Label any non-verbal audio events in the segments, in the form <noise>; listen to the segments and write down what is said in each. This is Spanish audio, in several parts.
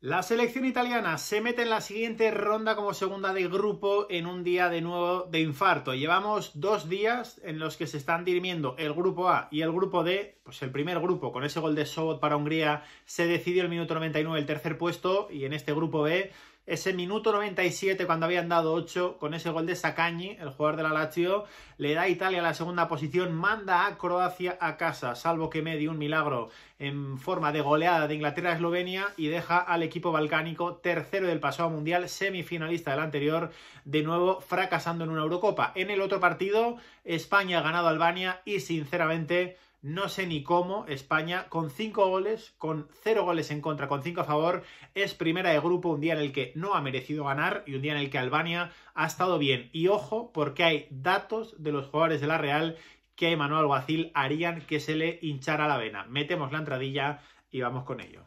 La selección italiana se mete en la siguiente ronda como segunda de grupo en un día de nuevo de infarto. Llevamos dos días en los que se están dirimiendo el grupo A y el grupo D. Pues el primer grupo, con ese gol de Sobot para Hungría, se decidió el minuto 99 el tercer puesto y en este grupo B ese minuto 97 cuando habían dado 8 con ese gol de Sacagni, el jugador de la Lazio, le da a Italia la segunda posición, manda a Croacia a casa, salvo que medie un milagro en forma de goleada de Inglaterra a Eslovenia y deja al equipo balcánico tercero del pasado mundial, semifinalista del anterior, de nuevo fracasando en una Eurocopa. En el otro partido, España ha ganado a Albania y sinceramente no sé ni cómo, España, con cinco goles, con cero goles en contra, con cinco a favor, es primera de grupo, un día en el que no ha merecido ganar y un día en el que Albania ha estado bien. Y ojo, porque hay datos de los jugadores de la Real que a Emanuel Alguacil harían que se le hinchara la vena. Metemos la entradilla y vamos con ello.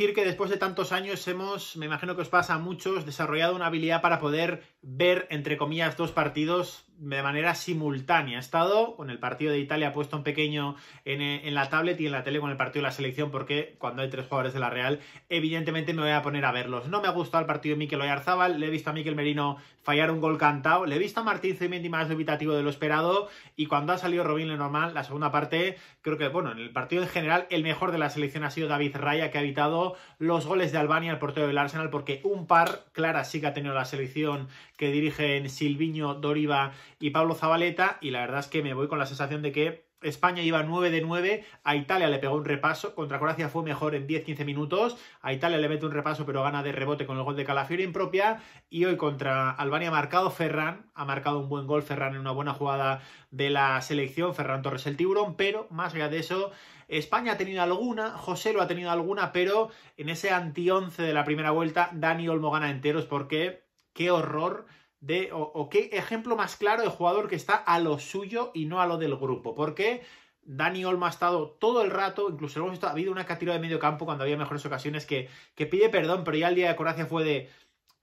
decir que después de tantos años hemos, me imagino que os pasa a muchos, desarrollado una habilidad para poder ver, entre comillas, dos partidos de manera simultánea. He estado con el partido de Italia puesto un pequeño eh, en, la tablet y en la tele con el partido de la selección, porque cuando hay tres jugadores de la Real, evidentemente me voy a poner a verlos. No me ha gustado el partido de Mikel Oyarzábal, le he visto a Mikel Merino fallar un gol cantado, le he visto a Martín Zemendi más dubitativo de lo esperado, y cuando ha salido Robin Lenormand, la segunda parte, creo que, bueno, en el partido en general, el mejor de la selección ha sido David Raya, que ha evitado los goles de Albania al portero del Arsenal, porque un par Clara, sí que ha tenido la selección que dirigen Silviño, Doriva y Pablo Zabaleta, y la verdad es que me voy con la sensación de que España iba 9 de 9, a Italia le pegó un repaso, contra Croacia fue mejor en 10-15 minutos, a Italia le mete un repaso pero gana de rebote con el gol de Calafiori impropia y hoy contra Albania ha marcado Ferran, ha marcado un buen gol Ferran en una buena jugada de la selección, Ferran Torres el tiburón, pero más allá de eso, España ha tenido alguna, José lo ha tenido alguna, pero en ese anti-11 de la primera vuelta Dani Olmo gana enteros porque qué horror de o, qué ejemplo más claro de jugador que está a lo suyo y no a lo del grupo. Porque Dani Olma ha estado todo el rato, incluso hemos ha habido una catira de medio campo cuando había mejores ocasiones que, que pide perdón, pero ya el día de Coracia fue de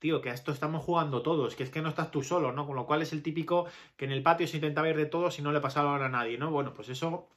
tío, que a esto estamos jugando todos, que es que no estás tú solo, ¿no? Con lo cual es el típico que en el patio se intentaba ir de todos y no le pasaba a nadie, ¿no? Bueno, pues eso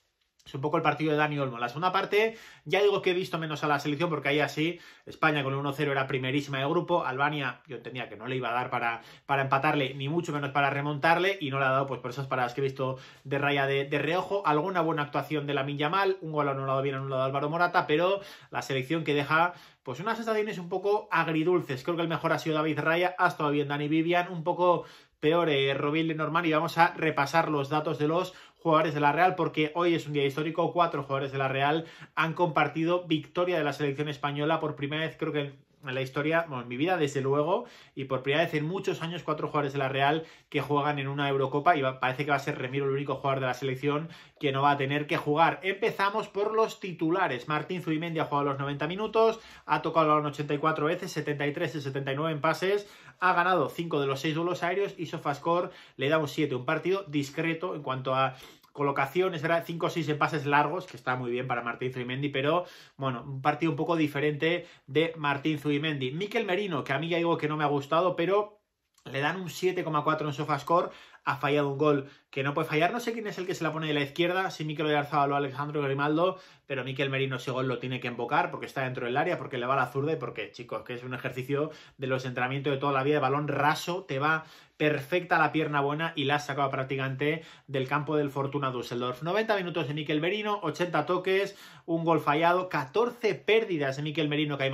es un poco el partido de Dani Olmo. La segunda parte, ya digo que he visto menos a la selección porque ahí así, España con el 1-0 era primerísima de grupo, Albania yo entendía que no le iba a dar para, para empatarle, ni mucho menos para remontarle, y no le ha dado pues por esas paradas que he visto de raya de, reojo, alguna buena actuación de la mal un gol anulado bien anulado de Álvaro Morata, pero la selección que deja pues unas sensaciones un poco agridulces. Creo que el mejor ha sido David Raya, ha estado bien Dani Vivian, un poco peor, eh, Robin Lenormand, y vamos a repasar los datos de los jugadores de la Real, porque hoy es un día histórico, cuatro jugadores de la Real han compartido victoria de la selección española por primera vez, creo que en la historia, bueno, en mi vida desde luego, y por primera vez en muchos años, cuatro jugadores de la Real que juegan en una Eurocopa y parece que va a ser Remiro el único jugador de la selección que no va a tener que jugar. Empezamos por los titulares. Martín Zubimendi ha jugado los 90 minutos, ha tocado los 84 veces, 73 y 79 en pases, ha ganado 5 de los 6 duelos aéreos y Sofascore le da un 7, un partido discreto en cuanto a colocaciones, era 5 o 6 en pases largos, que está muy bien para Martín Zubimendi, pero bueno, un partido un poco diferente de Martín Zubimendi. Miquel Merino, que a mí ya digo que no me ha gustado, pero le dan un 7,4 en Sofascore, ha fallado un gol que no puede fallar. No sé quién es el que se la pone de la izquierda, si Miquel Oyarzabal o Alejandro Grimaldo, pero Miquel Merino ese gol lo tiene que invocar porque está dentro del área, porque le va a la zurda y porque, chicos, que es un ejercicio de los entrenamientos de toda la vida, de balón raso, te va perfecta la pierna buena y la ha sacado prácticamente del campo del Fortuna Düsseldorf. 90 minutos de Miquel Merino, 80 toques, un gol fallado, 14 pérdidas de Miquel Merino que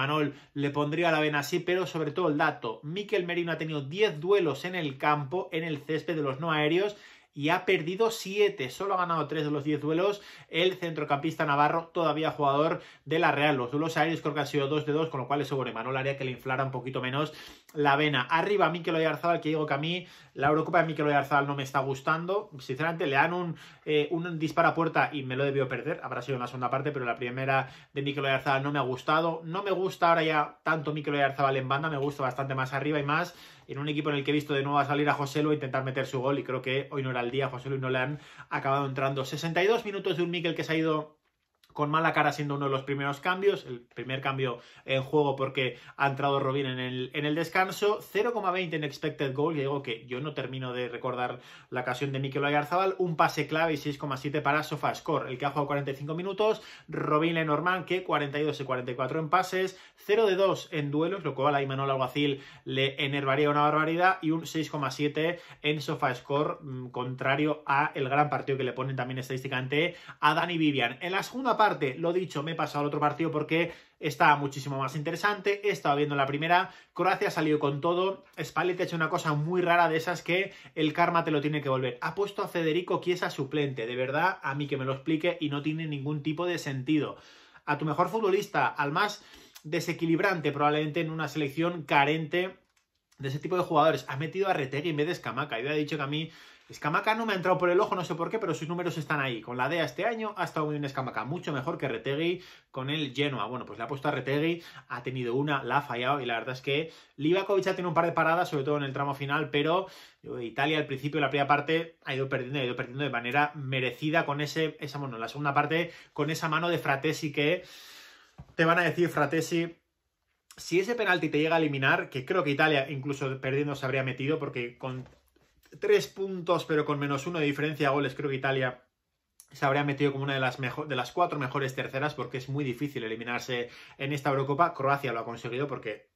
le pondría la vena así, pero sobre todo el dato, Miquel Merino ha tenido 10 duelos en el campo, en el césped de los no aéreos y ha perdido 7, solo ha ganado 3 de los 10 duelos el centrocampista Navarro, todavía jugador de la Real. Los duelos aéreos creo que han sido 2 de 2, con lo cual es sobre Manuel haría que le inflara un poquito menos la vena. Arriba Mikel Oyarzabal, que digo que a mí la Eurocopa de Mikel Oyarzabal no me está gustando. Sinceramente le dan un, disparapuerta eh, disparo a puerta y me lo debió perder, habrá sido en la segunda parte, pero la primera de Mikel Oyarzabal no me ha gustado. No me gusta ahora ya tanto Mikel Oyarzabal en banda, me gusta bastante más arriba y más en un equipo en el que he visto de nuevo salir a Joselu e intentar meter su gol y creo que hoy no era el día, José Luis no le han acabado entrando. 62 minutos de un Mikel que se ha ido con mala cara siendo uno de los primeros cambios, el primer cambio en juego porque ha entrado Robin en el, en el descanso, 0,20 en expected goal, y digo que yo no termino de recordar la ocasión de Mikel Oyarzabal, un pase clave y 6,7 para SofaScore, el que ha jugado 45 minutos, Robin Lenormand que 42 y 44 en pases, 0 de 2 en duelos, lo cual a Imanol Alguacil le enervaría una barbaridad, y un 6,7 en SofaScore, mm, contrario a el gran partido que le ponen también estadísticamente a Dani Vivian. En la segunda parte lo dicho, me he pasado al otro partido porque está muchísimo más interesante. He estado viendo la primera. Croacia ha salido con todo. Spalletti ha hecho una cosa muy rara de esas que el karma te lo tiene que volver. Ha puesto a Federico Chiesa suplente. De verdad, a mí que me lo explique y no tiene ningún tipo de sentido. A tu mejor futbolista, al más desequilibrante probablemente en una selección carente de ese tipo de jugadores. ha metido a Retegui en vez de Escamaca. Yo he dicho que a mí Escamaca no me ha entrado por el ojo, no sé por qué, pero sus números están ahí. Con la DEA este año ha estado muy bien Escamaca, mucho mejor que Retegui con el Genoa. Bueno, pues le ha puesto a Retegui, ha tenido una, la ha fallado y la verdad es que Livakovic ha tenido un par de paradas, sobre todo en el tramo final, pero Italia al principio la primera parte ha ido perdiendo, ha ido perdiendo de manera merecida con ese, esa la segunda parte con esa mano de Fratesi que te van a decir Fratesi si ese penalti te llega a eliminar, que creo que Italia incluso perdiendo se habría metido, porque con tres puntos, pero con menos uno de diferencia a goles, creo que Italia se habría metido como una de las, cuatro mejores terceras porque es muy difícil eliminarse en esta Eurocopa. Croacia lo ha conseguido porque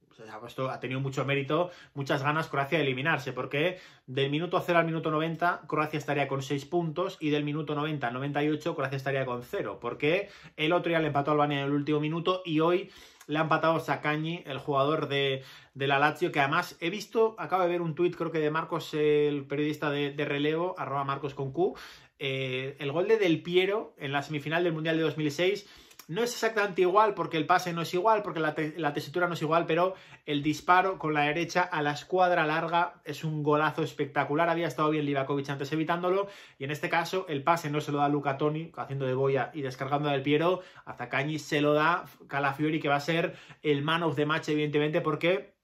ha tenido mucho mérito, muchas ganas Croacia de eliminarse, porque del minuto 0 al minuto 90 Croacia estaría con seis puntos y del minuto 90 al 98 Croacia estaría con cero porque el otro ya le empató Albania en el último minuto y hoy le ha empatado Sakañi, el jugador de, la Lazio, que además he visto, acabo de ver un tuit, creo que de Marcos, el periodista de, relevo, arroba Marcos con Q, eh, el gol de Del Piero en la semifinal del Mundial de 2006 no es exactamente igual porque el pase no es igual, porque la, tesitura no es igual, pero el disparo con la derecha a la escuadra larga es un golazo espectacular. Había estado bien Livakovic antes evitándolo y en este caso el pase no se lo da Luca Toni haciendo de boya y descargando del Piero. A Zacañi se lo da Calafiori que va a ser el man of the match evidentemente porque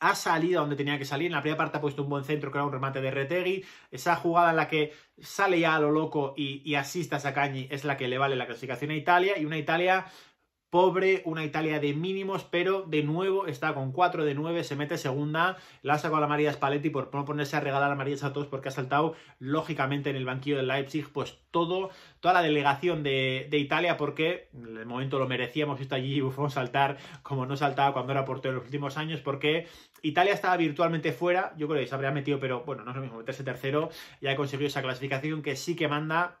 ha salido a donde tenía que salir. En la primera parte ha puesto un buen centro, que era un remate de Retegui. Esa jugada en la que sale ya a lo loco y, asista a Sacañi es la que le vale la clasificación a Italia. Y una Italia pobre, una Italia de mínimos, pero de nuevo está con 4 de 9, se mete segunda, la ha a la María Spalletti por no ponerse a regalar a María Santos porque ha saltado, lógicamente, en el banquillo de Leipzig, pues todo, toda la delegación de, de Italia, porque en el momento lo merecíamos, está allí a <laughs> saltar como no saltaba cuando era portero en los últimos años, porque Italia estaba virtualmente fuera, yo creo que se habría metido, pero bueno, no es lo mismo meterse tercero, ya conseguido esa clasificación que sí que manda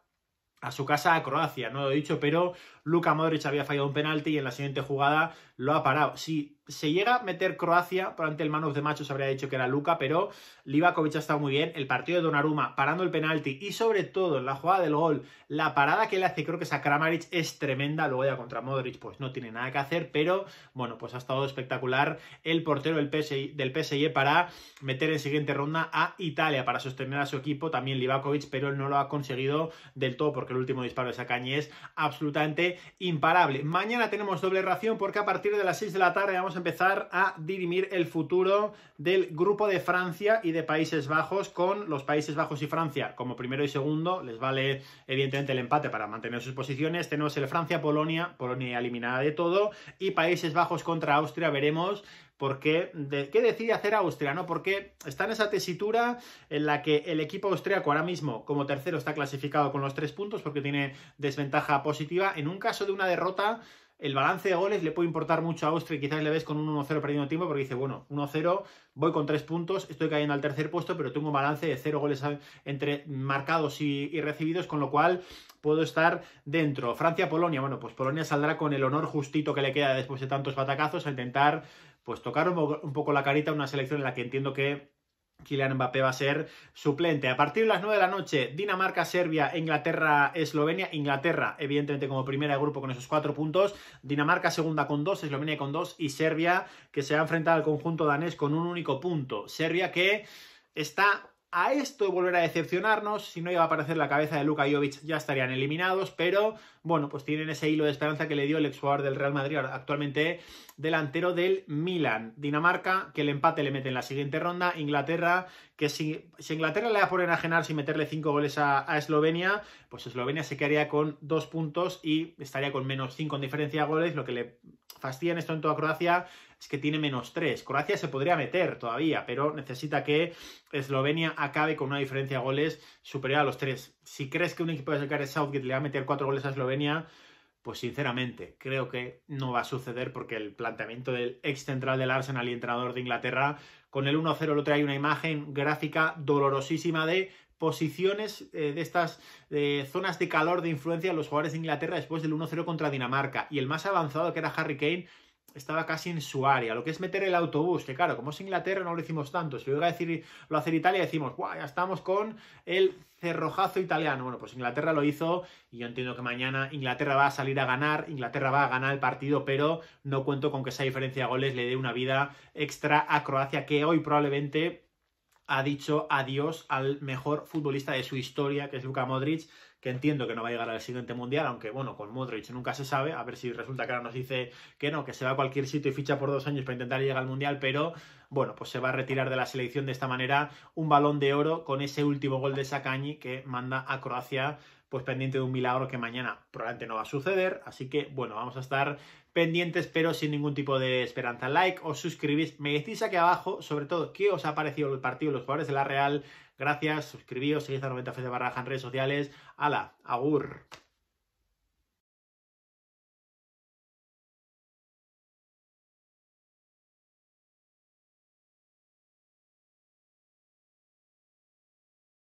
a su casa a Croacia, no lo he dicho, pero Luka Modric había fallado un penalti y en la siguiente jugada lo ha parado. Sí, se llega a meter Croacia, por ante el manos de the se habría dicho que era Luca, pero Livakovic ha estado muy bien. El partido de Donaruma parando el penalti y sobre todo en la jugada del gol, la parada que le hace, creo que es es tremenda. Luego ya contra Modric, pues no tiene nada que hacer, pero bueno, pues ha estado espectacular el portero del PSG, e para meter en siguiente ronda a Italia, para sostener a su equipo, también Livakovic, pero él no lo ha conseguido del todo porque el último disparo de Sacañi es absolutamente imparable. Mañana tenemos doble ración porque a partir de las 6 de la tarde vamos empezar a dirimir el futuro del grupo de Francia y de Países Bajos con los Países Bajos y Francia como primero y segundo. Les vale evidentemente el empate para mantener sus posiciones. Tenemos el Francia-Polonia, Polonia eliminada de todo, y Países Bajos contra Austria. Veremos por qué decide hacer Austria, ¿no? Porque está en esa tesitura en la que el equipo austriaco ahora mismo, como tercero, está clasificado con los tres puntos porque tiene desventaja positiva. En un caso de una derrota, el balance de goles le puede importar mucho a Austria y quizás le ves con un 1-0 perdiendo tiempo porque dice, bueno, 1-0, voy con 3 puntos, estoy cayendo al tercer puesto, pero tengo un balance de 0 goles entre marcados y, recibidos, con lo cual puedo estar dentro. Francia-Polonia, bueno, pues Polonia saldrá con el honor justito que le queda después de tantos batacazos a intentar pues tocar un poco la carita a una selección en la que entiendo que Kylian Mbappé va a ser suplente. A partir de las 9 de la noche, Dinamarca, Serbia, Inglaterra, Eslovenia. Inglaterra, evidentemente, como primera de grupo con esos cuatro puntos. Dinamarca, segunda con dos, Eslovenia con dos. Y Serbia, que se va a enfrentar al conjunto danés con un único punto. Serbia que está a esto volver a decepcionarnos. Si no iba a aparecer la cabeza de Luka Jovic, ya estarían eliminados, pero bueno, pues tienen ese hilo de esperanza que le dio el exjugador del Real Madrid, actualmente delantero del Milan. Dinamarca, que el empate le mete en la siguiente ronda. Inglaterra, que si, Inglaterra le da por enajenar sin meterle cinco goles a, a, Eslovenia, pues Eslovenia se quedaría con dos puntos y estaría con menos cinco en diferencia de goles, lo que le en esto en toda Croacia es que tiene menos 3. Croacia se podría meter todavía, pero necesita que Eslovenia acabe con una diferencia de goles superior a los 3. Si crees que un equipo de sacar Southgate le va a meter 4 goles a Eslovenia, pues sinceramente creo que no va a suceder porque el planteamiento del ex central del Arsenal y entrenador de Inglaterra con el 1-0 lo trae una imagen gráfica dolorosísima de posiciones eh, de estas eh, zonas de calor de influencia de los jugadores de Inglaterra después del 1-0 contra Dinamarca. Y el más avanzado, que era Harry Kane, estaba casi en su área. Lo que es meter el autobús, que claro, como es Inglaterra no lo hicimos tanto. Si lo a decir, lo hacer Italia, decimos, guau, ya estamos con el cerrojazo italiano. Bueno, pues Inglaterra lo hizo y yo entiendo que mañana Inglaterra va a salir a ganar, Inglaterra va a ganar el partido, pero no cuento con que esa diferencia de goles le dé una vida extra a Croacia, que hoy probablemente ha dicho adiós al mejor futbolista de su historia, que es Luka Modric, que entiendo que no va a llegar al siguiente mundial, aunque bueno, con Modric nunca se sabe, a ver si resulta que ahora nos dice que no, que se va a cualquier sitio y ficha por dos años para intentar llegar al mundial, pero bueno, pues se va a retirar de la selección de esta manera un balón de oro con ese último gol de Sacañi que manda a Croacia pues pendiente de un milagro que mañana probablemente no va a suceder. Así que, bueno, vamos a estar pendientes, pero sin ningún tipo de esperanza. Like, os suscribís, me decís aquí abajo, sobre todo, qué os ha parecido el partido los jugadores de la Real. Gracias, suscribíos, seguís a 90 de barraja en redes sociales. ¡Hala! ¡Agur!